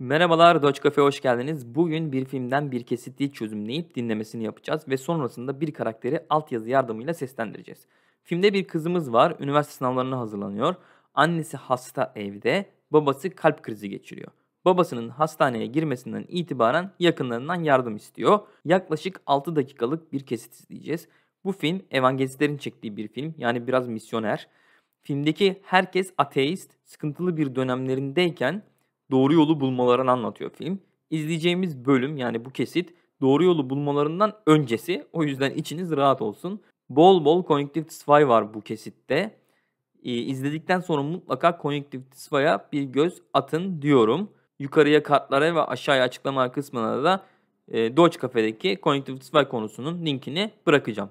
Merhabalar, Doç Cafe hoş geldiniz. Bugün bir filmden bir kesitliği çözümleyip dinlemesini yapacağız ve sonrasında bir karakteri altyazı yardımıyla seslendireceğiz. Filmde bir kızımız var, üniversite sınavlarına hazırlanıyor. Annesi hasta evde, babası kalp krizi geçiriyor. Babasının hastaneye girmesinden itibaren yakınlarından yardım istiyor. Yaklaşık 6 dakikalık bir kesit izleyeceğiz. Bu film evangelistlerin çektiği bir film, yani biraz misyoner. Filmdeki herkes ateist, sıkıntılı bir dönemlerindeyken doğru yolu bulmalarını anlatıyor film. İzleyeceğimiz bölüm yani bu kesit doğru yolu bulmalarından öncesi. O yüzden içiniz rahat olsun. Bol bol Connective Spy var bu kesitte. Ee, izledikten sonra mutlaka Connective Spy'a bir göz atın diyorum. Yukarıya kartlara ve aşağıya açıklama kısmına da e, Doge Cafe'deki Connective Spy konusunun linkini bırakacağım.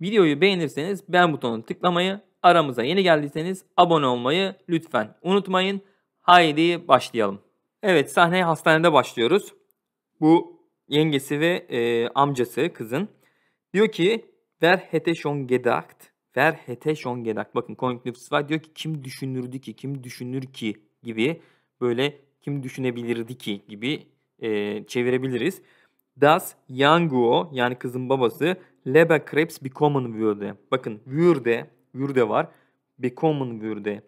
Videoyu beğenirseniz beğen butonuna tıklamayı, aramıza yeni geldiyseniz abone olmayı lütfen unutmayın. Haydi başlayalım. Evet sahneye hastanede başlıyoruz. Bu yengesi ve e, amcası kızın. Diyor ki Ver hätte schon gedacht? Ver hätte schon gedacht? Bakın konjunktif var. Diyor ki kim düşünürdü ki? Kim düşünür ki? Gibi böyle kim düşünebilirdi ki? Gibi e, çevirebiliriz. Das Yanguo yani kızın babası Leberkrebs bekommen würde. Bakın würde, würde var. Bekommen würde.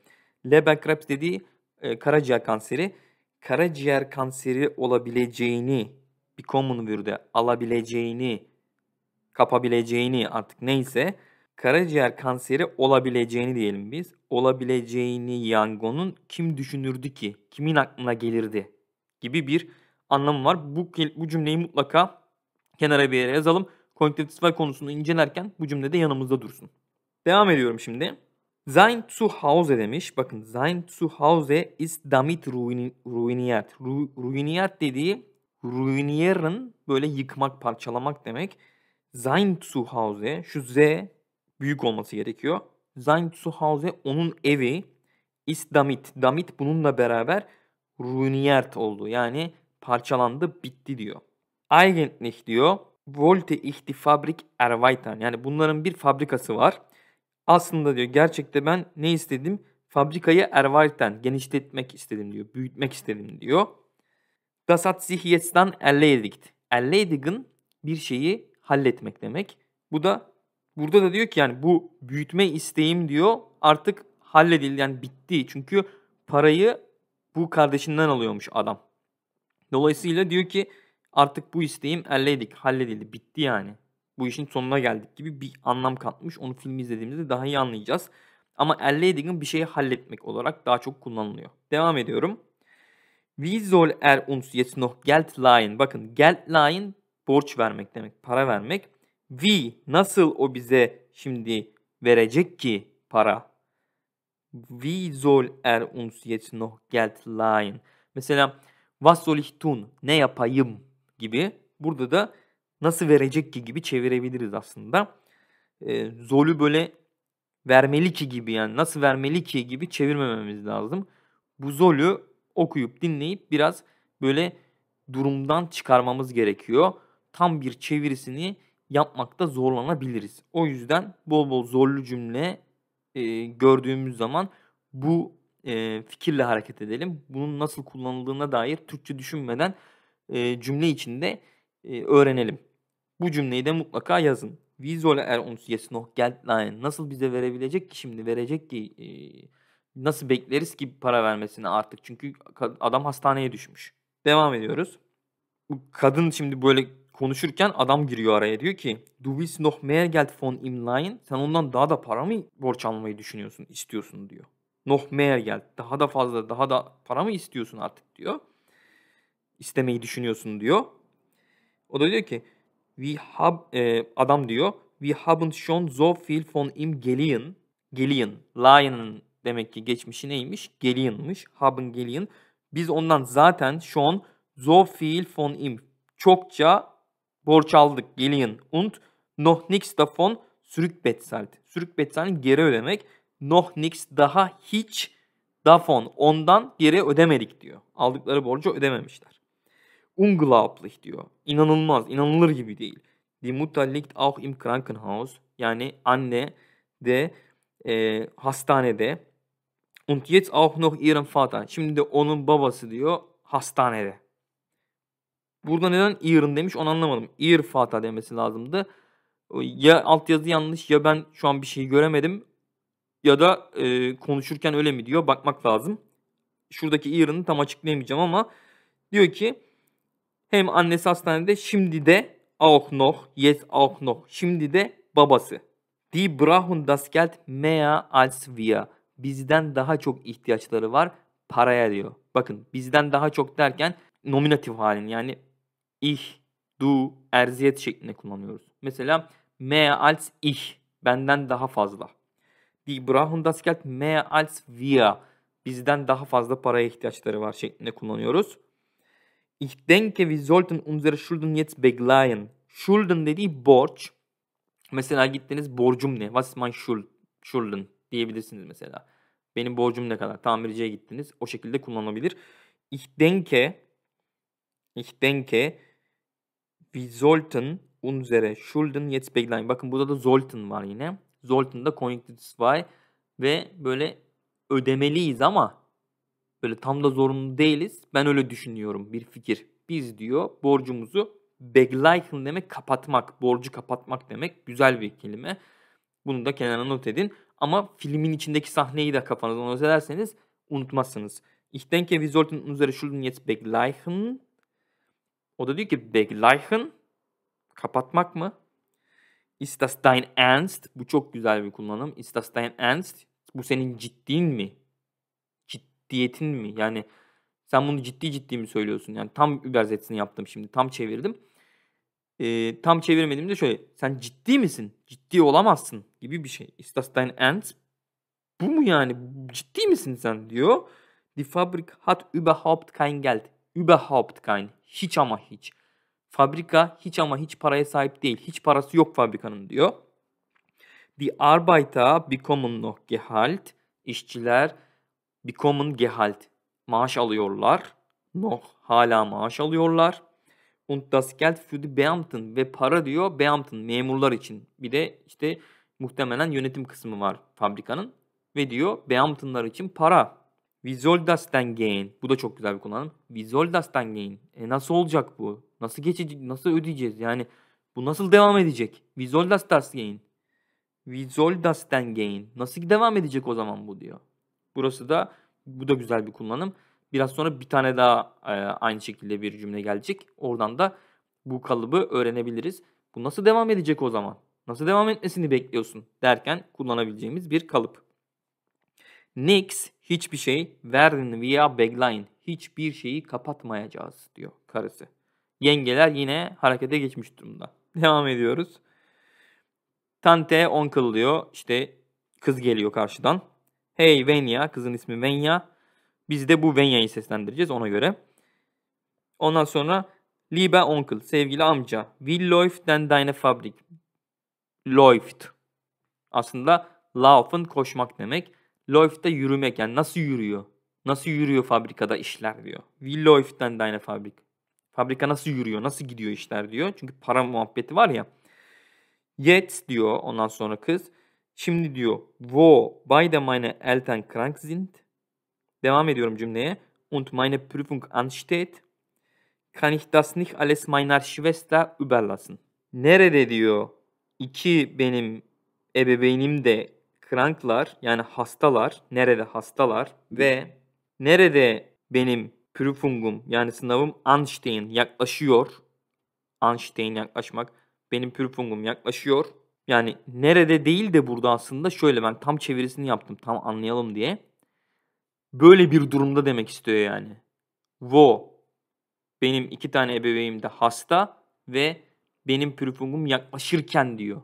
Leberkrebs dediği e, karaciğer kanseri karaciğer kanseri olabileceğini bir common view'de alabileceğini kapabileceğini artık neyse karaciğer kanseri olabileceğini diyelim biz. Olabileceğini Yangon'un kim düşünürdü ki? Kimin aklına gelirdi? Gibi bir anlamı var. Bu, bu cümleyi mutlaka kenara bir yere yazalım. Kognitif konusunu incelerken bu cümlede yanımızda dursun. Devam ediyorum şimdi. Sein zu Hause demiş. Bakın sein zu Hause ist damit ruin, ruiniert. Ru, ruiniert dediği ruinieren böyle yıkmak, parçalamak demek. Sein zu Hause şu Z büyük olması gerekiyor. Sein zu Hause onun evi ist damit. Damit bununla beraber ruiniert oldu. Yani parçalandı, bitti diyor. Eigentlich diyor. Wollte ich die Fabrik erweitern. Yani bunların bir fabrikası var aslında diyor gerçekte ben ne istedim? Fabrikayı ervarten genişletmek istedim diyor. Büyütmek istedim diyor. Das hat sich jetzt dann erledigt. Erledigen bir şeyi halletmek demek. Bu da burada da diyor ki yani bu büyütme isteğim diyor artık halledildi yani bitti. Çünkü parayı bu kardeşinden alıyormuş adam. Dolayısıyla diyor ki artık bu isteğim erledik, halledildi, bitti yani bu işin sonuna geldik gibi bir anlam katmış. Onu filmi izlediğimizde daha iyi anlayacağız. Ama Erledig'in bir şeyi halletmek olarak daha çok kullanılıyor. Devam ediyorum. Wie soll er uns jetzt noch Geld leihen? Bakın Geld leihen borç vermek demek, para vermek. Wie nasıl o bize şimdi verecek ki para? Wie soll er uns jetzt noch Geld leihen? Mesela was soll ich tun? Ne yapayım gibi. Burada da nasıl verecek ki gibi çevirebiliriz aslında. E, Zol'ü böyle vermeli ki gibi yani nasıl vermeli ki gibi çevirmememiz lazım. Bu Zol'ü okuyup dinleyip biraz böyle durumdan çıkarmamız gerekiyor. Tam bir çevirisini yapmakta zorlanabiliriz. O yüzden bol bol zorlu cümle e, gördüğümüz zaman bu e, fikirle hareket edelim. Bunun nasıl kullanıldığına dair Türkçe düşünmeden e, cümle içinde e, öğrenelim. Bu cümleyi de mutlaka yazın. Wie soll er uns jetzt noch Geld leihen? Nasıl bize verebilecek ki şimdi? Verecek ki e, nasıl bekleriz ki para vermesini artık? Çünkü adam hastaneye düşmüş. Devam ediyoruz. Kadın şimdi böyle konuşurken adam giriyor araya diyor ki Du willst noch mehr Geld von ihm leihen? Sen ondan daha da para mı borç almayı düşünüyorsun, istiyorsun diyor. Noch mehr Geld. Daha da fazla, daha da para mı istiyorsun artık diyor. İstemeyi düşünüyorsun diyor. O da diyor ki We have e, adam diyor. We haven't shown so viel von im Gelien. Gelien. Lion'ın demek ki geçmişi neymiş? Gelien'miş. Haben Gelien. Biz ondan zaten schon so viel von im çokça borç aldık. Gelien. Und noch nichts davon sürükbetsalt. Sürükbetsalt geri ödemek. Noch nichts daha hiç davon ondan geri ödemedik diyor. Aldıkları borcu ödememişler. Unglaublich diyor. İnanılmaz, inanılır gibi değil. Die Mutter liegt auch im Krankenhaus. Yani anne de e, hastanede. Und jetzt auch noch ihren Vater. Şimdi de onun babası diyor hastanede. Burada neden ihren demiş onu anlamadım. Ir Fata demesi lazımdı. Ya altyazı yanlış ya ben şu an bir şey göremedim. Ya da e, konuşurken öyle mi diyor bakmak lazım. Şuradaki ir'ını tam açıklayamayacağım ama diyor ki hem annesi hastanede şimdi de auch noch, jetzt auch noch. Şimdi de babası. Die brauchen das Geld mehr als wir. Bizden daha çok ihtiyaçları var paraya diyor. Bakın bizden daha çok derken nominatif halin yani ich, du, erziyet şeklinde kullanıyoruz. Mesela mehr als ich benden daha fazla. Die brauchen das Geld mehr als wir. Bizden daha fazla paraya ihtiyaçları var şeklinde kullanıyoruz. Ich denke, wir sollten unsere Schulden jetzt begleichen. Schulden dediği borç. Mesela gittiniz borcum ne? What's is schuld? Schulden diyebilirsiniz mesela. Benim borcum ne kadar? Tamirciye gittiniz. O şekilde kullanılabilir. Ich denke Ich denke wir sollten unsere Schulden jetzt begleichen. Bakın burada da sollten var yine. Sollten da konjunktiv 2 ve böyle ödemeliyiz ama böyle tam da zorunlu değiliz. Ben öyle düşünüyorum bir fikir. Biz diyor borcumuzu begleichen demek kapatmak, borcu kapatmak demek güzel bir kelime. Bunu da kenara not edin. Ama filmin içindeki sahneyi de kafanızdan not ederseniz unutmazsınız. Ich denke, wir sollten unsere Schulden jetzt begleichen. O da diyor ki begleichen kapatmak mı? Ist das dein Ernst? Bu çok güzel bir kullanım. Ist das dein Ernst? Bu senin ciddin mi? ciddiyetin mi? Yani sen bunu ciddi ciddi mi söylüyorsun? Yani tam übersetsini yaptım şimdi. Tam çevirdim. Ee, tam çevirmedim de şöyle. Sen ciddi misin? Ciddi olamazsın gibi bir şey. Ist das dein Ernst? Bu mu yani? Ciddi misin sen diyor. Die Fabrik hat überhaupt kein Geld. Überhaupt kein. Hiç ama hiç. Fabrika hiç ama hiç paraya sahip değil. Hiç parası yok fabrikanın diyor. Die Arbeiter bekommen noch Gehalt. İşçiler becomen Gehalt. Maaş alıyorlar. Noh, hala maaş alıyorlar. Und das Geld für die Beamten ve para diyor Beamten memurlar için. Bir de işte muhtemelen yönetim kısmı var fabrikanın. Ve diyor Beamtenlar için para. Wie soll das denn gehen? Bu da çok güzel bir kullanım. Wie soll das denn gehen? E nasıl olacak bu? Nasıl geçecek? Nasıl ödeyeceğiz? Yani bu nasıl devam edecek? Wie soll das das gehen? Wie soll das denn gehen? Nasıl devam edecek o zaman bu diyor. Burası da bu da güzel bir kullanım. Biraz sonra bir tane daha e, aynı şekilde bir cümle gelecek. Oradan da bu kalıbı öğrenebiliriz. Bu nasıl devam edecek o zaman? Nasıl devam etmesini bekliyorsun derken kullanabileceğimiz bir kalıp. Next hiçbir şey, Verdin via beglein hiçbir şeyi kapatmayacağız diyor karısı. Yengeler yine harekete geçmiş durumda. Devam ediyoruz. Tante onkel diyor İşte kız geliyor karşıdan. Hey Venya. Kızın ismi Venya. Biz de bu Venya'yı seslendireceğiz ona göre. Ondan sonra Liebe Onkel. Sevgili amca. Wie läuft denn deine Fabrik? Läuft. Aslında laufen koşmak demek. Läuft de yürümek. Yani nasıl yürüyor? Nasıl yürüyor fabrikada işler diyor. Wie läuft denn deine Fabrik? Fabrika nasıl yürüyor? Nasıl gidiyor işler diyor. Çünkü para muhabbeti var ya. Yet diyor ondan sonra kız. Şimdi diyor wo beide meine Eltern krank sind. Devam ediyorum cümleye. Und meine Prüfung ansteht. Kann ich das nicht alles meiner Schwester überlassen? Nerede diyor iki benim ebeveynim de kranklar yani hastalar. Nerede hastalar ve nerede benim prüfungum yani sınavım ansteht yaklaşıyor. Ansteht yaklaşmak. Benim prüfungum yaklaşıyor yani nerede değil de burada aslında şöyle ben tam çevirisini yaptım tam anlayalım diye. Böyle bir durumda demek istiyor yani. Wo. Benim iki tane ebeveynim de hasta ve benim prüfungum yaklaşırken diyor.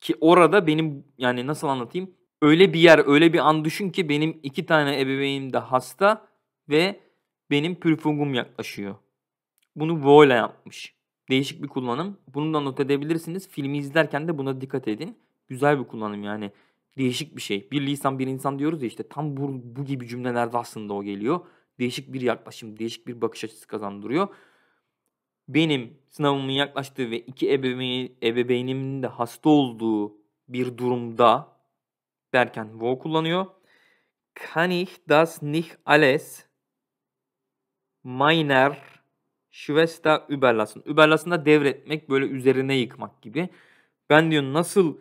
Ki orada benim yani nasıl anlatayım? Öyle bir yer, öyle bir an düşün ki benim iki tane ebeveynim de hasta ve benim prüfungum yaklaşıyor. Bunu wo ile yapmış değişik bir kullanım. Bunu da not edebilirsiniz. Filmi izlerken de buna dikkat edin. Güzel bir kullanım yani. Değişik bir şey. Bir lisan bir insan diyoruz ya işte tam bu, bu gibi cümlelerde aslında o geliyor. Değişik bir yaklaşım, değişik bir bakış açısı kazandırıyor. Benim sınavımın yaklaştığı ve iki ebeveyn, ebeveynimin de hasta olduğu bir durumda derken wo kullanıyor. Kann ich das nicht alles meiner Schwester überlassen. Überlassen da devretmek böyle üzerine yıkmak gibi. Ben diyor nasıl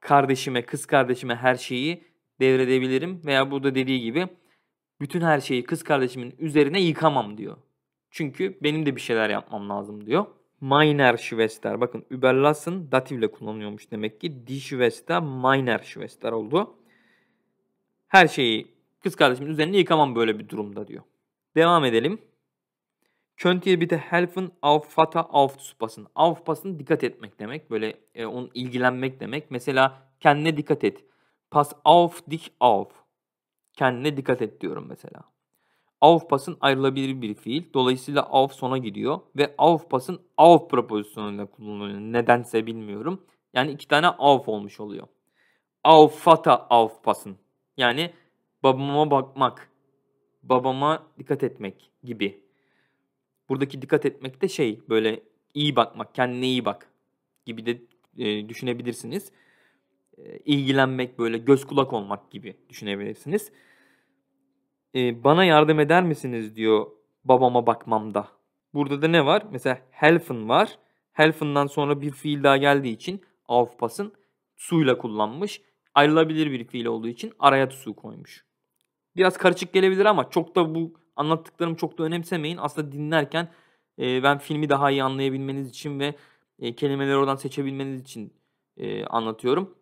kardeşime, kız kardeşime her şeyi devredebilirim veya burada dediği gibi bütün her şeyi kız kardeşimin üzerine yıkamam diyor. Çünkü benim de bir şeyler yapmam lazım diyor. Minor Schwester. Bakın überlassen dativle kullanıyormuş demek ki. Die Schwester minor Schwester oldu. Her şeyi kız kardeşimin üzerine yıkamam böyle bir durumda diyor. Devam edelim. Köntiye bir de helfen auf fata auf supasın. pasın dikkat etmek demek. Böyle e, onun ilgilenmek demek. Mesela kendine dikkat et. Pas auf dich auf. Kendine dikkat et diyorum mesela. Auf pasın ayrılabilir bir fiil. Dolayısıyla auf sona gidiyor. Ve auf pasın auf propozisyonuyla kullanılıyor. Nedense bilmiyorum. Yani iki tane auf olmuş oluyor. Auf fata pasın. Yani babama bakmak, babama dikkat etmek gibi buradaki dikkat etmek de şey böyle iyi bakmak, kendine iyi bak gibi de e, düşünebilirsiniz. E, ilgilenmek böyle göz kulak olmak gibi düşünebilirsiniz. E, bana yardım eder misiniz diyor babama bakmamda. Burada da ne var? Mesela helfen var. Helfen'dan sonra bir fiil daha geldiği için Avpas'ın suyla kullanmış. Ayrılabilir bir fiil olduğu için araya su koymuş. Biraz karışık gelebilir ama çok da bu anlattıklarımı çok da önemsemeyin. Aslında dinlerken e, ben filmi daha iyi anlayabilmeniz için ve e, kelimeleri oradan seçebilmeniz için e, anlatıyorum.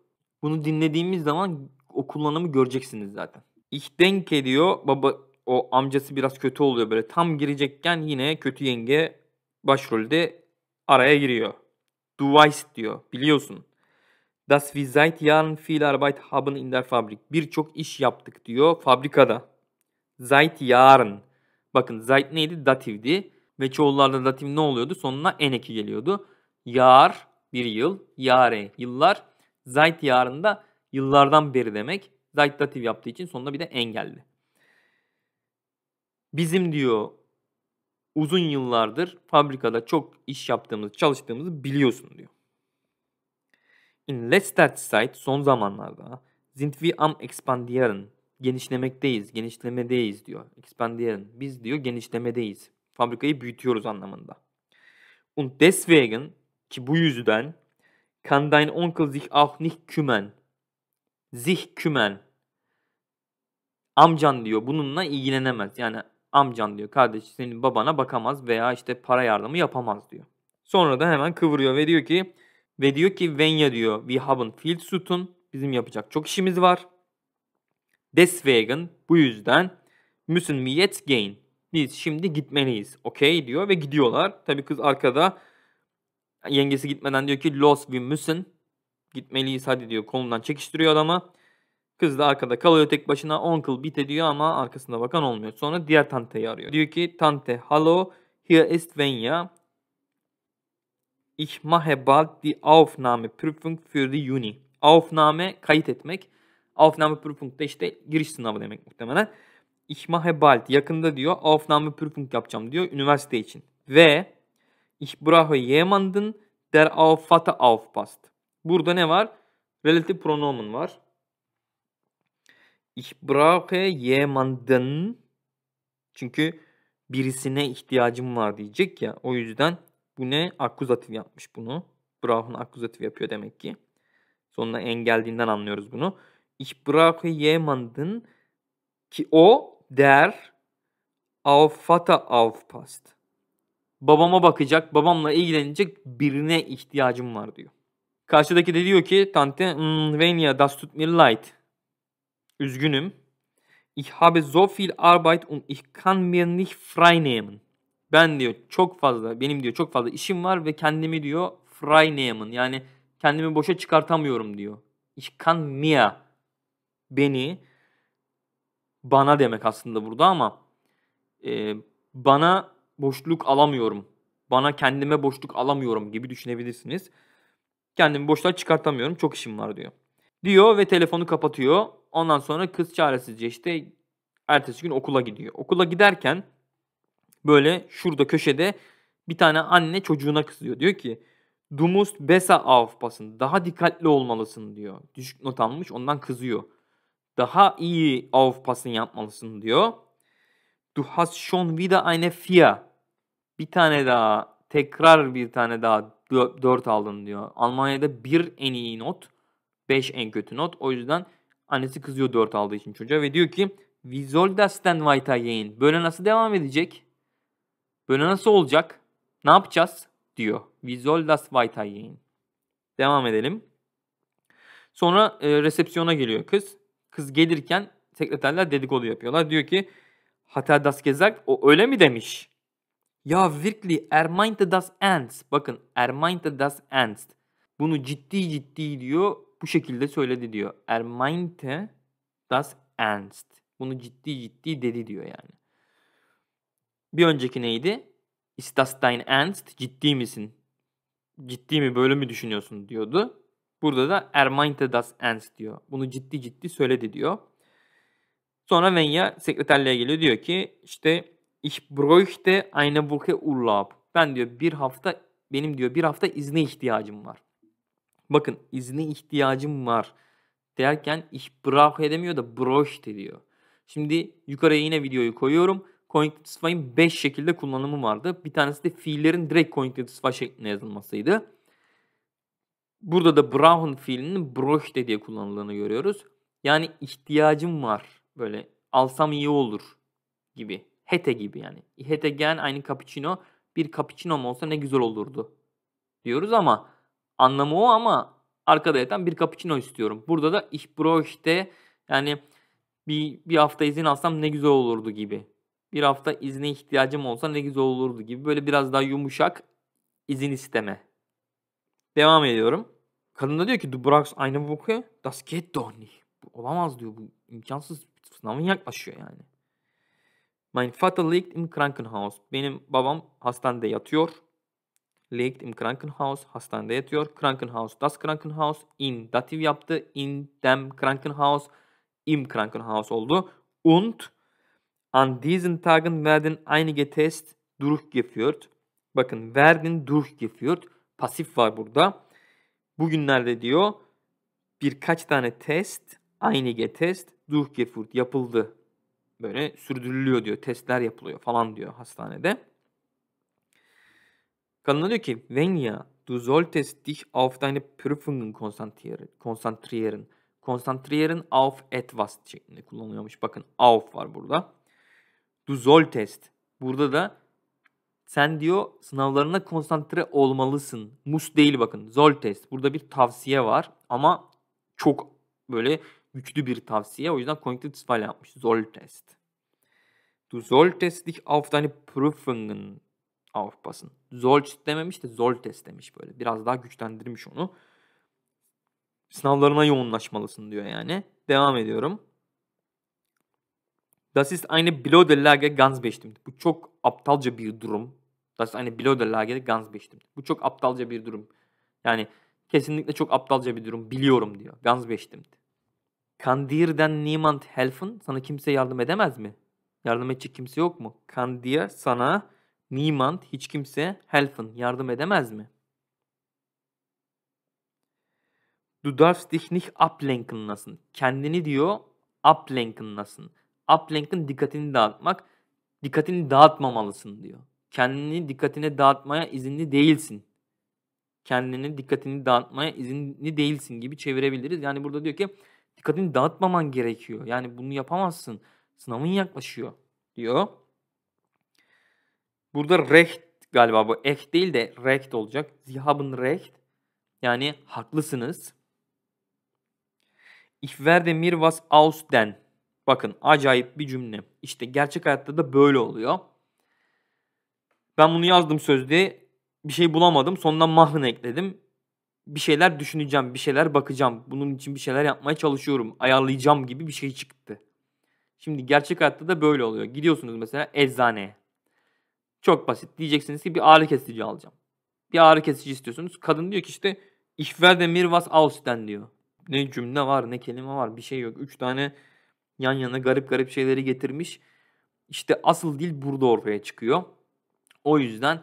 Bunu dinlediğimiz zaman o kullanımı göreceksiniz zaten. İlk denk ediyor baba o amcası biraz kötü oluyor böyle. Tam girecekken yine kötü yenge başrolde araya giriyor. Du weißt diyor. Biliyorsun. Das wir seit Jahren viel Arbeit haben in der Fabrik. Birçok iş yaptık diyor fabrikada. Zayt yarın. Bakın zayt neydi? Dativdi. Ve çoğullarda dativ ne oluyordu? Sonuna en eki geliyordu. Yar bir yıl. Yare yıllar. Zayt yarın da yıllardan beri demek. Zayt dativ yaptığı için sonuna bir de en geldi. Bizim diyor uzun yıllardır fabrikada çok iş yaptığımız, çalıştığımızı biliyorsun diyor. In letzter Zeit son zamanlarda sind wir am expandieren genişlemekteyiz, genişlemedeyiz diyor. Expand Biz diyor genişlemedeyiz. Fabrikayı büyütüyoruz anlamında. Und deswegen ki bu yüzden kann dein Onkel sich auch nicht kümmern. Sich kümmern. Amcan diyor bununla ilgilenemez. Yani amcan diyor kardeş senin babana bakamaz veya işte para yardımı yapamaz diyor. Sonra da hemen kıvırıyor ve diyor ki ve diyor ki Venya diyor we haben viel zu tun. Bizim yapacak çok işimiz var. Deswegen bu yüzden müssen wir jetzt gehen. Biz şimdi gitmeliyiz. Okey diyor ve gidiyorlar. Tabii kız arkada yengesi gitmeden diyor ki los wir müssen. Gitmeliyiz hadi diyor kolundan çekiştiriyor adamı. Kız da arkada kalıyor tek başına. Uncle bit ediyor ama arkasında bakan olmuyor. Sonra diğer tanteyi arıyor. Diyor ki tante hallo here ist Venya. Ich mache bald die Aufnahmeprüfung für die Juni. Aufnahme kayıt etmek. Aufnahmeprüfung'da işte giriş sınavı demek muhtemelen. Ich mache bald yakında diyor Aufnahmeprüfung yapacağım diyor üniversite için. Ve ich brauche jemanden der auf Vater aufpasst. Burada ne var? Relative pronomen var. Ich brauche jemanden çünkü birisine ihtiyacım var diyecek ya. O yüzden bu ne? Akuzatif yapmış bunu. Brauchen akuzatif yapıyor demek ki. Sonuna engeldiğinden anlıyoruz bunu. Ich brauche jemanden, ki o der auf Vater aufpasst. Babama bakacak, babamla ilgilenecek birine ihtiyacım var diyor. Karşıdaki de diyor ki Tante mm, Venya das tut mir leid. Üzgünüm. Ich habe so viel Arbeit und ich kann mir nicht frei nehmen. Ben diyor çok fazla, benim diyor çok fazla işim var ve kendimi diyor frei nehmen. Yani kendimi boşa çıkartamıyorum diyor. Ich kann mir beni, bana demek aslında burada ama e, bana boşluk alamıyorum. Bana kendime boşluk alamıyorum gibi düşünebilirsiniz. Kendimi boşluğa çıkartamıyorum çok işim var diyor. Diyor ve telefonu kapatıyor. Ondan sonra kız çaresizce işte ertesi gün okula gidiyor. Okula giderken böyle şurada köşede bir tane anne çocuğuna kızıyor. Diyor ki Dumust besa aufpassen daha dikkatli olmalısın diyor. Düşük not almış ondan kızıyor daha iyi av pasını yapmalısın diyor. Du hast schon wieder eine vier. Bir tane daha tekrar bir tane daha dört aldın diyor. Almanya'da bir en iyi not, beş en kötü not. O yüzden annesi kızıyor dört aldığı için çocuğa ve diyor ki Wie soll das denn weitergehen? Böyle nasıl devam edecek? Böyle nasıl olacak? Ne yapacağız? Diyor. Wie soll das weitergehen? Devam edelim. Sonra e, resepsiyona geliyor kız. Kız gelirken sekreterler dedikodu yapıyorlar. Diyor ki Hatta das Gesagt o öyle mi demiş? Ya wirklich er meinte das ernst. Bakın er meinte das ernst. Bunu ciddi ciddi diyor. Bu şekilde söyledi diyor. Er meinte das ernst. Bunu ciddi ciddi dedi diyor yani. Bir önceki neydi? Ist das dein ernst? Ciddi misin? Ciddi mi böyle mi düşünüyorsun diyordu. Burada da Ermainte das Ernst diyor. Bunu ciddi ciddi söyledi diyor. Sonra Venya sekreterliğe geliyor diyor ki işte ich bräuchte eine Woche Urlaub. Ben diyor bir hafta benim diyor bir hafta izne ihtiyacım var. Bakın izne ihtiyacım var derken ich brauche demiyor da bräuchte diyor. Şimdi yukarıya yine videoyu koyuyorum. Konjunktifsvay'ın 5 şekilde kullanımı vardı. Bir tanesi de fiillerin direkt konjunktifsvay şeklinde yazılmasıydı. Burada da Brown fiilinin broşte diye kullanıldığını görüyoruz. Yani ihtiyacım var böyle alsam iyi olur gibi. Hete gibi yani. Hete gen aynı cappuccino. Bir cappuccino olsa ne güzel olurdu diyoruz ama anlamı o ama arkada yatan bir cappuccino istiyorum. Burada da ich bräuchte yani bir, bir hafta izin alsam ne güzel olurdu gibi. Bir hafta izne ihtiyacım olsa ne güzel olurdu gibi. Böyle biraz daha yumuşak izin isteme. Devam ediyorum. Kadın da diyor ki du Brax aynı Woche das geht doch nicht. Bu olamaz diyor bu imkansız sınavın yaklaşıyor yani. Mein Vater liegt im Krankenhaus. Benim babam hastanede yatıyor. Liegt im Krankenhaus. Hastanede yatıyor. Krankenhaus. Das Krankenhaus. In dativ yaptı. In dem Krankenhaus. Im Krankenhaus oldu. Und an diesen Tagen werden einige Tests durchgeführt. Bakın werden durchgeführt. Pasif var burada. Bugünlerde diyor birkaç tane test, einige test, durchgeführt yapıldı. Böyle sürdürülüyor diyor. Testler yapılıyor falan diyor hastanede. Kadına diyor ki wenn ja du solltest dich auf deine Prüfungen konsantrieren. Konsantrieren. Konsantrieren auf etwas şeklinde kullanılıyormuş. Bakın auf var burada. Du solltest. Burada da sen diyor sınavlarına konsantre olmalısın. Mus değil bakın. Zol test. Burada bir tavsiye var ama çok böyle güçlü bir tavsiye. O yüzden konjunktif istifayla yapmış. Zol test. Du solltest dich auf deine hani Prüfungen aufpassen. Zolç dememiş de zol test demiş böyle. Biraz daha güçlendirmiş onu. Sınavlarına yoğunlaşmalısın diyor yani. Devam ediyorum. Das ist eine blöde Lage ganz bestimmt. Bu çok aptalca bir durum. Das ist eine Biloderlage ganz bestimmt. Bu çok aptalca bir durum. Yani kesinlikle çok aptalca bir durum. Biliyorum diyor. Ganz bestimmt. Kann dir denn niemand helfen? Sana kimse yardım edemez mi? Yardım edecek kimse yok mu? Kann dir sana niemand hiç kimse helfen yardım edemez mi? Du darfst dich nicht ablenken lassen. Kendini diyor ablenken lassen. Ablenken dikkatini dağıtmak. Dikkatini dağıtmamalısın diyor kendini dikkatine dağıtmaya izinli değilsin. Kendini dikkatini dağıtmaya izinli değilsin gibi çevirebiliriz. Yani burada diyor ki dikkatini dağıtmaman gerekiyor. Yani bunu yapamazsın. Sınavın yaklaşıyor diyor. Burada recht galiba bu ek değil de recht olacak. Zihabın recht. Yani haklısınız. Ich werde mir was aus den. Bakın acayip bir cümle. İşte gerçek hayatta da böyle oluyor. Ben bunu yazdım sözde Bir şey bulamadım. Sondan mahın ekledim. Bir şeyler düşüneceğim, bir şeyler bakacağım. Bunun için bir şeyler yapmaya çalışıyorum. Ayarlayacağım gibi bir şey çıktı. Şimdi gerçek hayatta da böyle oluyor. Gidiyorsunuz mesela eczaneye. Çok basit. Diyeceksiniz ki bir ağrı kesici alacağım. Bir ağrı kesici istiyorsunuz. Kadın diyor ki işte Ich werde mir was diyor. Ne cümle var ne kelime var bir şey yok. Üç tane yan yana garip garip şeyleri getirmiş. İşte asıl dil burada ortaya çıkıyor. O yüzden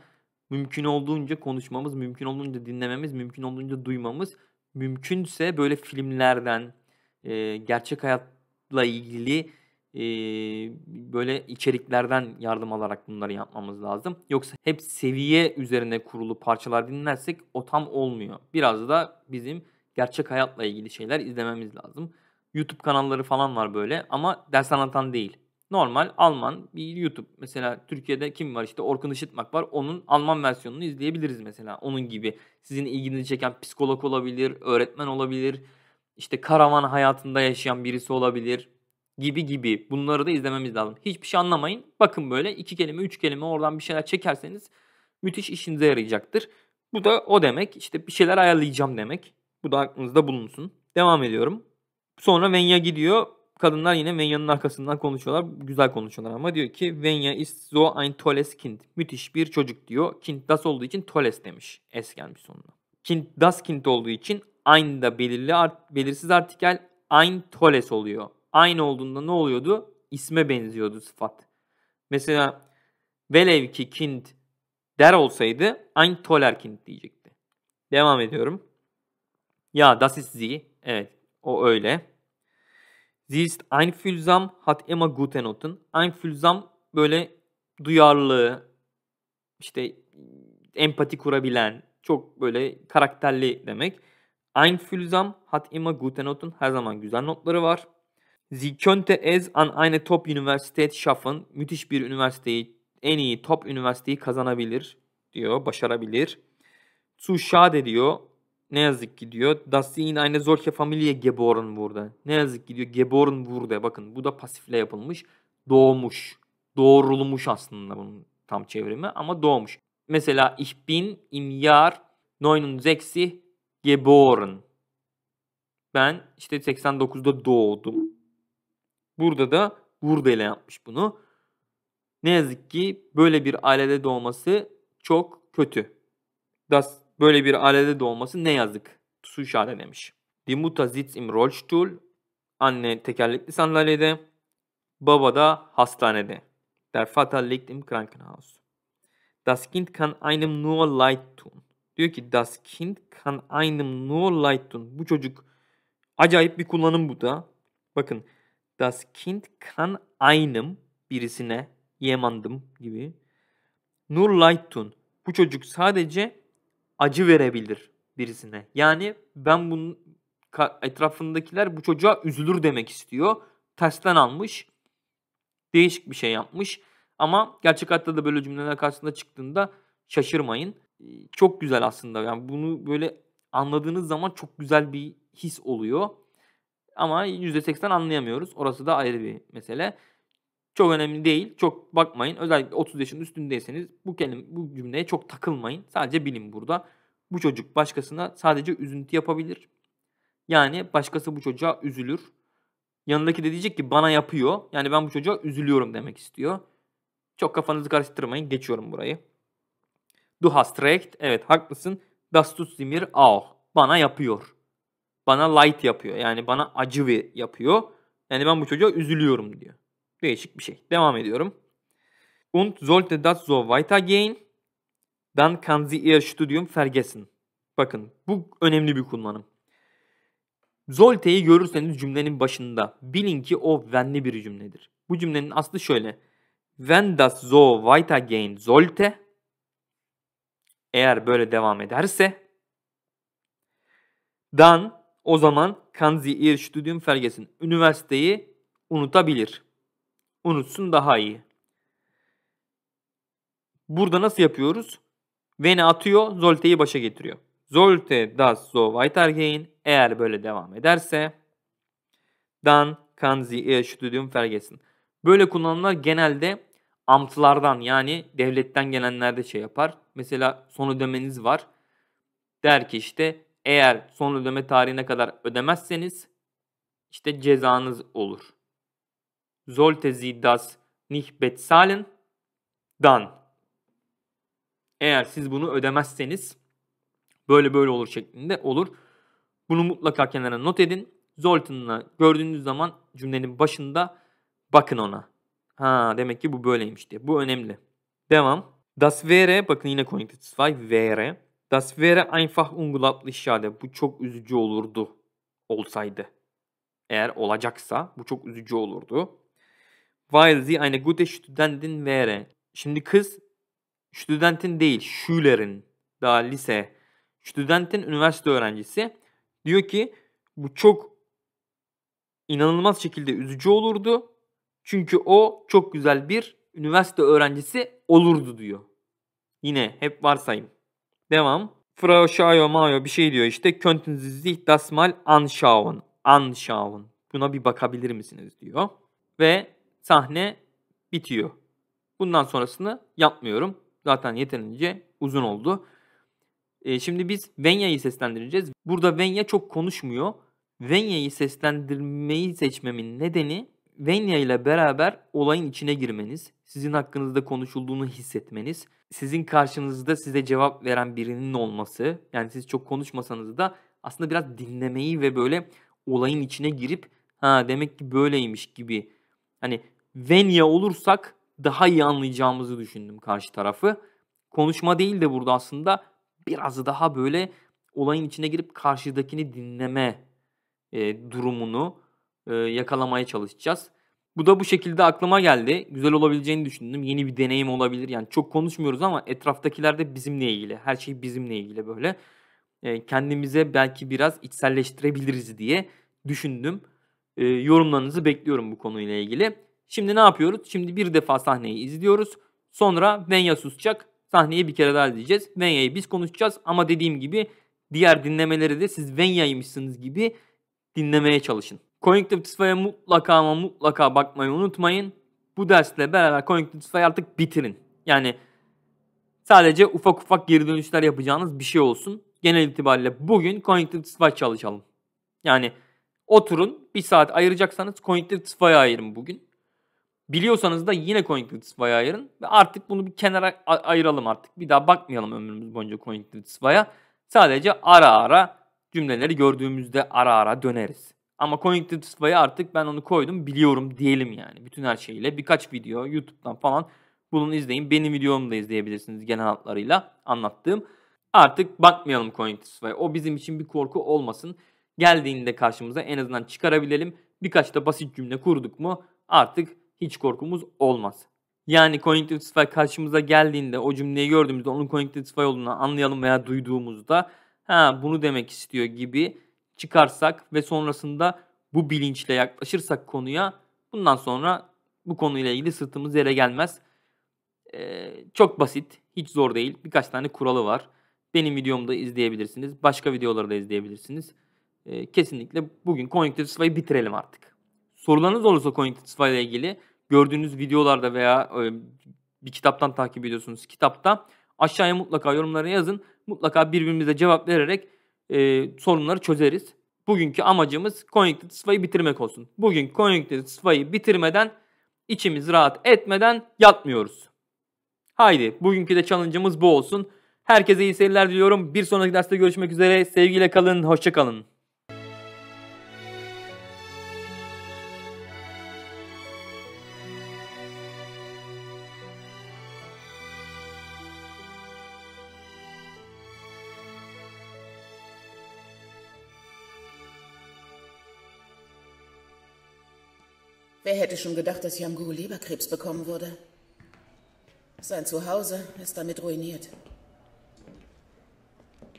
mümkün olduğunca konuşmamız, mümkün olduğunca dinlememiz, mümkün olduğunca duymamız, mümkünse böyle filmlerden, e, gerçek hayatla ilgili e, böyle içeriklerden yardım alarak bunları yapmamız lazım. Yoksa hep seviye üzerine kurulu parçalar dinlersek o tam olmuyor. Biraz da bizim gerçek hayatla ilgili şeyler izlememiz lazım. YouTube kanalları falan var böyle ama ders anlatan değil normal Alman bir YouTube mesela Türkiye'de kim var işte Orkun Işıtmak var onun Alman versiyonunu izleyebiliriz mesela onun gibi sizin ilginizi çeken psikolog olabilir öğretmen olabilir işte karavan hayatında yaşayan birisi olabilir gibi gibi bunları da izlememiz lazım. Hiçbir şey anlamayın. Bakın böyle iki kelime üç kelime oradan bir şeyler çekerseniz müthiş işinize yarayacaktır. Bu da o demek işte bir şeyler ayarlayacağım demek. Bu da aklınızda bulunsun. Devam ediyorum. Sonra Venya gidiyor Kadınlar yine Venya'nın arkasından konuşuyorlar. Güzel konuşuyorlar ama diyor ki Venya is so ein tolles Kind. Müthiş bir çocuk diyor. Kind das olduğu için tolles demiş. Es gelmiş sonuna. Kind das Kind olduğu için ein da belirli art, belirsiz artikel ein tolles oluyor. Aynı olduğunda ne oluyordu? İsme benziyordu sıfat. Mesela velev ki kind der olsaydı ein toller kind diyecekti. Devam ediyorum. Ya das ist sie. Evet o öyle. Sie ist einfühlsam, hat immer gute Noten. Einfühlsam böyle duyarlı, işte empati kurabilen, çok böyle karakterli demek. Einfühlsam hat immer gute Noten. Her zaman güzel notları var. Sie könnte es an eine top Universität schaffen. Müthiş bir üniversiteyi, en iyi top üniversiteyi kazanabilir diyor, başarabilir. Zu schade diyor. Ne yazık ki diyor. Das ihnen eine solche Familie geboren wurde. Ne yazık ki diyor geboren wurde. Bakın bu da pasifle yapılmış. Doğmuş. Doğrulmuş aslında bunun tam çevrimi ama doğmuş. Mesela ich bin im Jahr 69 geboren. Ben işte 89'da doğdum. Burada da burada ile yapmış bunu. Ne yazık ki böyle bir ailede doğması çok kötü. Das Böyle bir ailede doğması ne yazık. Su işare demiş. Die Mutter sitzt im Rollstuhl. Anne tekerlekli sandalyede. Baba da hastanede. Der Vater liegt im Krankenhaus. Das Kind kann einem nur leid tun. Diyor ki das Kind kann einem nur leid tun. Bu çocuk acayip bir kullanım bu da. Bakın das Kind kann einem birisine yemandım gibi. Nur leid tun. Bu çocuk sadece acı verebilir birisine. Yani ben bunun etrafındakiler bu çocuğa üzülür demek istiyor. Tersten almış. Değişik bir şey yapmış. Ama gerçek hayatta da böyle cümleler karşısında çıktığında şaşırmayın. Ee, çok güzel aslında. Yani bunu böyle anladığınız zaman çok güzel bir his oluyor. Ama %80 anlayamıyoruz. Orası da ayrı bir mesele. Çok önemli değil. Çok bakmayın. Özellikle 30 yaşın üstündeyseniz bu kelime bu cümleye çok takılmayın. Sadece bilin burada. Bu çocuk başkasına sadece üzüntü yapabilir. Yani başkası bu çocuğa üzülür. Yanındaki de diyecek ki bana yapıyor. Yani ben bu çocuğa üzülüyorum demek istiyor. Çok kafanızı karıştırmayın. Geçiyorum burayı. Du hast recht. Evet haklısın. Das tut mir auch. Bana yapıyor. Bana light yapıyor. Yani bana acı yapıyor. Yani ben bu çocuğa üzülüyorum diyor. Değişik bir şey. Devam ediyorum. Und sollte das so weitergehen, dann kann sie ihr Studium vergessen. Bakın bu önemli bir kullanım. Zolte'yi görürseniz cümlenin başında bilin ki o when'li bir cümledir. Bu cümlenin aslı şöyle. Wenn das so weitergehen sollte eğer böyle devam ederse dan o zaman kann sie ihr Studium vergessen. Üniversiteyi unutabilir unutsun daha iyi. Burada nasıl yapıyoruz? Vene atıyor, Zolte'yi başa getiriyor. Zolte das so weitergehen. Eğer böyle devam ederse dan kan sie ihr Studium vergessen. Böyle kullanımlar genelde amtlardan yani devletten gelenlerde şey yapar. Mesela son ödemeniz var. Der ki işte eğer son ödeme tarihine kadar ödemezseniz işte cezanız olur sollte sie das nicht bezahlen, dann eğer siz bunu ödemezseniz böyle böyle olur şeklinde olur. Bunu mutlaka kenara not edin. Zoltan'la gördüğünüz zaman cümlenin başında bakın ona. Ha demek ki bu böyleymiş diye. Bu önemli. Devam. Das wäre bakın yine konjunktif 2 wäre. Das wäre einfach unglaublich schade. Bu çok üzücü olurdu olsaydı. Eğer olacaksa bu çok üzücü olurdu. Weil sie eine gute Studentin wäre. Şimdi kız studentin değil, Schülerin. Daha lise. Studentin üniversite öğrencisi. Diyor ki bu çok inanılmaz şekilde üzücü olurdu. Çünkü o çok güzel bir üniversite öğrencisi olurdu diyor. Yine hep varsayım. Devam. Frau Shayo Mayo bir şey diyor işte. Könnten Sie sich das mal anschauen. Anschauen. Buna bir bakabilir misiniz diyor. Ve sahne bitiyor. Bundan sonrasını yapmıyorum. Zaten yeterince uzun oldu. E, şimdi biz Venya'yı seslendireceğiz. Burada Venya çok konuşmuyor. Venya'yı seslendirmeyi seçmemin nedeni Venya ile beraber olayın içine girmeniz, sizin hakkınızda konuşulduğunu hissetmeniz, sizin karşınızda size cevap veren birinin olması, yani siz çok konuşmasanız da aslında biraz dinlemeyi ve böyle olayın içine girip ha demek ki böyleymiş gibi hani Venya olursak daha iyi anlayacağımızı düşündüm karşı tarafı. Konuşma değil de burada aslında biraz daha böyle olayın içine girip karşıdakini dinleme e, durumunu e, yakalamaya çalışacağız. Bu da bu şekilde aklıma geldi. Güzel olabileceğini düşündüm. Yeni bir deneyim olabilir. Yani çok konuşmuyoruz ama etraftakiler de bizimle ilgili. Her şey bizimle ilgili böyle. E, kendimize belki biraz içselleştirebiliriz diye düşündüm e, yorumlarınızı bekliyorum bu konuyla ilgili. Şimdi ne yapıyoruz? Şimdi bir defa sahneyi izliyoruz. Sonra Venya susacak. Sahneyi bir kere daha izleyeceğiz. Venya'yı biz konuşacağız ama dediğim gibi diğer dinlemeleri de siz Venya'ymışsınız gibi dinlemeye çalışın. Konjunktif mutlaka ama mutlaka bakmayı unutmayın. Bu dersle beraber konjunktif artık bitirin. Yani sadece ufak ufak geri dönüşler yapacağınız bir şey olsun. Genel itibariyle bugün konjunktif çalışalım. Yani Oturun bir saat ayıracaksanız Cointellitify'a ayırın bugün. Biliyorsanız da yine Cointellitify'a ayırın. Ve artık bunu bir kenara ayıralım artık. Bir daha bakmayalım ömrümüz boyunca Cointellitify'a. Sadece ara ara cümleleri gördüğümüzde ara ara döneriz. Ama Cointellitify'a artık ben onu koydum biliyorum diyelim yani. Bütün her şeyle birkaç video YouTube'dan falan bunu izleyin. Benim videomu da izleyebilirsiniz genel hatlarıyla anlattığım. Artık bakmayalım Cointellitify'a. O bizim için bir korku olmasın geldiğinde karşımıza en azından çıkarabilelim. Birkaç da basit cümle kurduk mu artık hiç korkumuz olmaz. Yani Connectivify karşımıza geldiğinde o cümleyi gördüğümüzde onun Connectivify olduğunu anlayalım veya duyduğumuzda ha bunu demek istiyor gibi çıkarsak ve sonrasında bu bilinçle yaklaşırsak konuya bundan sonra bu konuyla ilgili sırtımız yere gelmez. Ee, çok basit, hiç zor değil. Birkaç tane kuralı var. Benim videomda izleyebilirsiniz. Başka videoları da izleyebilirsiniz e, kesinlikle bugün konjüktif sıvayı bitirelim artık. Sorularınız olursa konjüktif sıvayla ilgili gördüğünüz videolarda veya e, bir kitaptan takip ediyorsunuz kitapta aşağıya mutlaka yorumlara yazın. Mutlaka birbirimize cevap vererek e, sorunları çözeriz. Bugünkü amacımız konjüktif sıvayı bitirmek olsun. Bugün konjüktif sıvayı bitirmeden içimiz rahat etmeden yatmıyoruz. Haydi bugünkü de challenge'ımız bu olsun. Herkese iyi seyirler diliyorum. Bir sonraki derste görüşmek üzere. Sevgiyle kalın, hoşça kalın. Wer hätte schon gedacht, dass Yamgu Leberkrebs bekommen würde? Sein Zuhause ist damit ruiniert.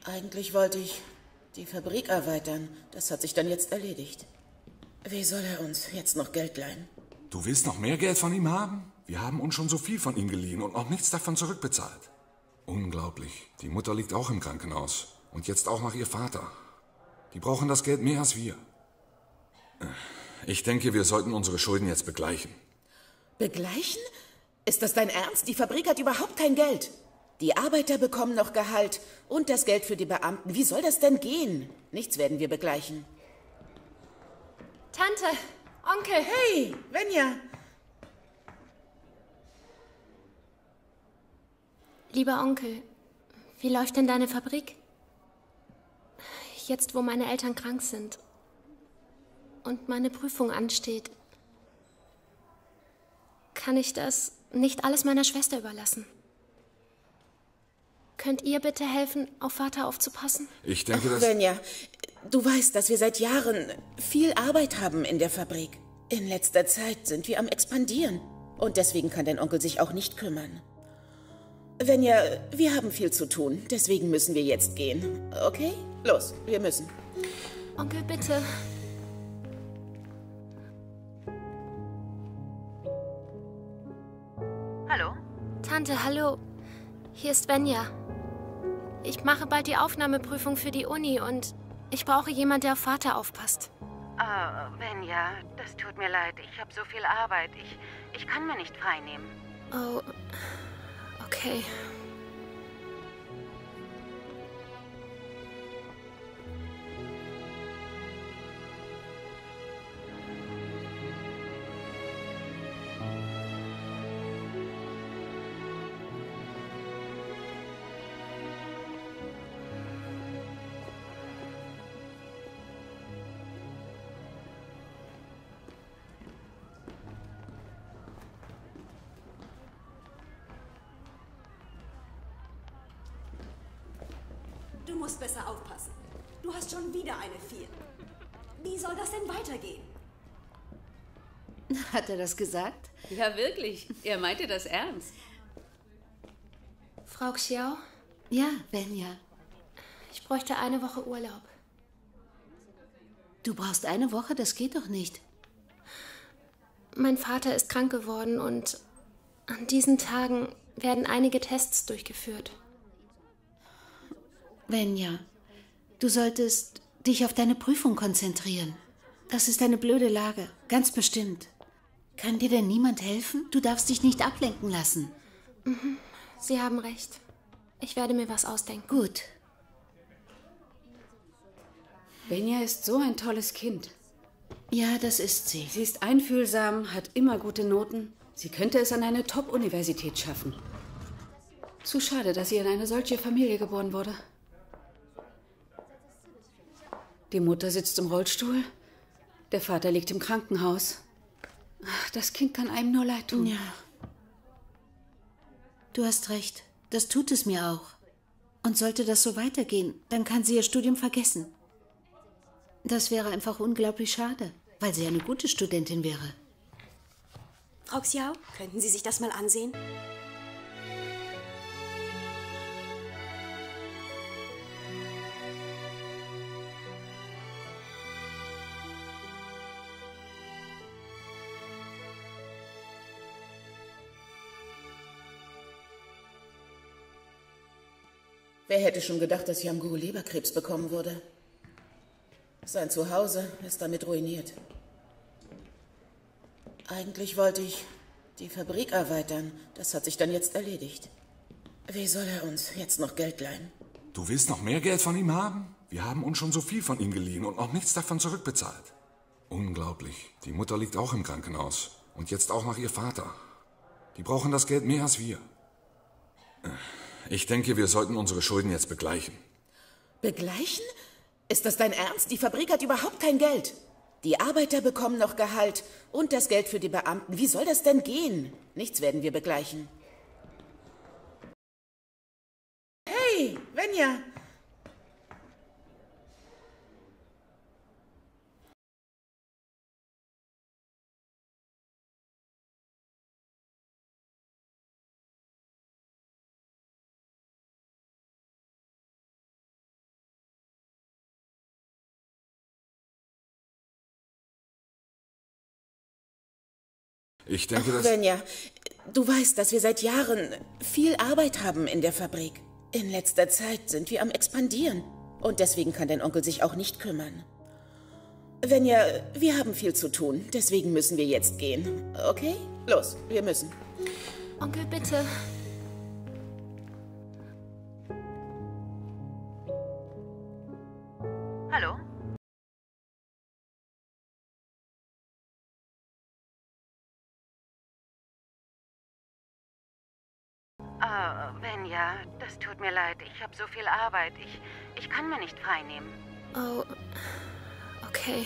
Eigentlich wollte ich die Fabrik erweitern. Das hat sich dann jetzt erledigt. Wie soll er uns jetzt noch Geld leihen? Du willst noch mehr Geld von ihm haben? Wir haben uns schon so viel von ihm geliehen und noch nichts davon zurückbezahlt. Unglaublich. Die Mutter liegt auch im Krankenhaus. Und jetzt auch noch ihr Vater. Die brauchen das Geld mehr als wir. Äh. Ich denke, wir sollten unsere Schulden jetzt begleichen. Begleichen? Ist das dein Ernst? Die Fabrik hat überhaupt kein Geld. Die Arbeiter bekommen noch Gehalt und das Geld für die Beamten. Wie soll das denn gehen? Nichts werden wir begleichen. Tante, Onkel. Hey, Venja. Lieber Onkel, wie läuft denn deine Fabrik? Jetzt, wo meine Eltern krank sind und meine Prüfung ansteht, kann ich das nicht alles meiner Schwester überlassen. Könnt ihr bitte helfen, auf Vater aufzupassen? Ich denke, dass... Svenja, du weißt, dass wir seit Jahren viel Arbeit haben in der Fabrik. In letzter Zeit sind wir am Expandieren. Und deswegen kann dein Onkel sich auch nicht kümmern. Venja, wir haben viel zu tun. Deswegen müssen wir jetzt gehen. Okay? Los, wir müssen. Onkel, bitte. Tante, hallo. Hier ist Venja. Ich mache bald die Aufnahmeprüfung für die Uni und ich brauche jemanden, der auf Vater aufpasst. Oh, ah, Venja, das tut mir leid. Ich habe so viel Arbeit. Ich, ich kann mir nicht freinehmen. Oh, okay. okay. musst besser aufpassen. Du hast schon wieder eine Vier. Wie soll das denn weitergehen? Hat er das gesagt? Ja, wirklich. Er meinte das ernst. Frau Xiao? Ja, Benja. Ich bräuchte eine Woche Urlaub. Du brauchst eine Woche, das geht doch nicht. Mein Vater ist krank geworden und an diesen Tagen werden einige Tests durchgeführt. Venja, du solltest dich auf deine Prüfung konzentrieren. Das ist eine blöde Lage, ganz bestimmt. Kann dir denn niemand helfen? Du darfst dich nicht ablenken lassen. Mhm, sie haben recht. Ich werde mir was ausdenken. Gut. Benja ist so ein tolles Kind. Ja, das ist sie. Sie ist einfühlsam, hat immer gute Noten. Sie könnte es an eine Top-Universität schaffen. Zu schade, dass sie in eine solche Familie geboren wurde. Die Mutter sitzt im Rollstuhl. Der Vater liegt im Krankenhaus. Das Kind kann einem nur leid tun. Ja. Du hast recht. Das tut es mir auch. Und sollte das so weitergehen, dann kann sie ihr Studium vergessen. Das wäre einfach unglaublich schade, weil sie eine gute Studentin wäre. Frau Xiao, könnten Sie sich das mal ansehen? Wer hätte schon gedacht, dass Yamgu Leberkrebs bekommen würde? Sein Zuhause ist damit ruiniert. Eigentlich wollte ich die Fabrik erweitern. Das hat sich dann jetzt erledigt. Wie soll er uns jetzt noch Geld leihen? Du willst noch mehr Geld von ihm haben? Wir haben uns schon so viel von ihm geliehen und noch nichts davon zurückbezahlt. Unglaublich. Die Mutter liegt auch im Krankenhaus. Und jetzt auch noch ihr Vater. Die brauchen das Geld mehr als wir. Äh. Ich denke, wir sollten unsere Schulden jetzt begleichen. Begleichen? Ist das dein Ernst? Die Fabrik hat überhaupt kein Geld. Die Arbeiter bekommen noch Gehalt und das Geld für die Beamten. Wie soll das denn gehen? Nichts werden wir begleichen. Hey, Venja, Ich denke, dass... Venja, du weißt, dass wir seit Jahren viel Arbeit haben in der Fabrik. In letzter Zeit sind wir am Expandieren. Und deswegen kann dein Onkel sich auch nicht kümmern. Venja, wir haben viel zu tun. Deswegen müssen wir jetzt gehen. Okay? Los, wir müssen. Onkel, bitte. Es tut mir leid, ich habe so viel Arbeit. Ich, ich kann mir nicht frei nehmen. Oh, okay.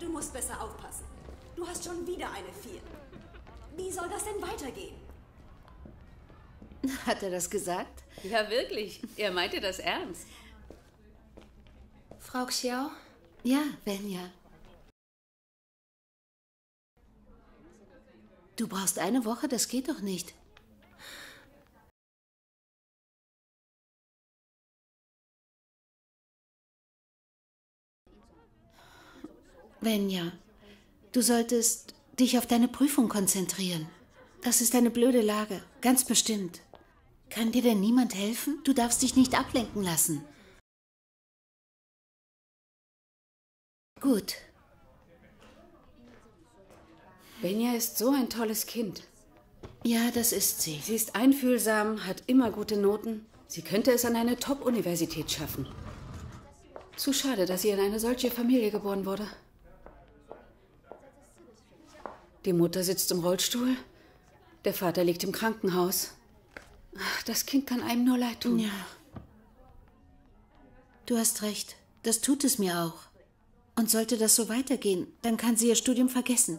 Du musst besser aufpassen. Du hast schon wieder eine Vier. Wie soll das denn weitergehen? Hat er das gesagt? Ja, wirklich. Er meinte das ernst. Frau Xiao? Ja, Venya. Du brauchst eine Woche, das geht doch nicht. Venya, du solltest dich auf deine Prüfung konzentrieren. Das ist eine blöde Lage, ganz bestimmt. Kann dir denn niemand helfen? Du darfst dich nicht ablenken lassen. Gut. Benja ist so ein tolles Kind. Ja, das ist sie. Sie ist einfühlsam, hat immer gute Noten. Sie könnte es an eine Top-Universität schaffen. Zu schade, dass sie in eine solche Familie geboren wurde. Die Mutter sitzt im Rollstuhl, der Vater liegt im Krankenhaus. Ach, das Kind kann einem nur leid tun. Ja. Du hast recht, das tut es mir auch. Und sollte das so weitergehen, dann kann sie ihr Studium vergessen.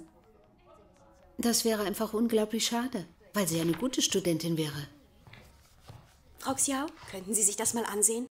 Das wäre einfach unglaublich schade, weil sie eine gute Studentin wäre. Frau Xiao, könnten Sie sich das mal ansehen?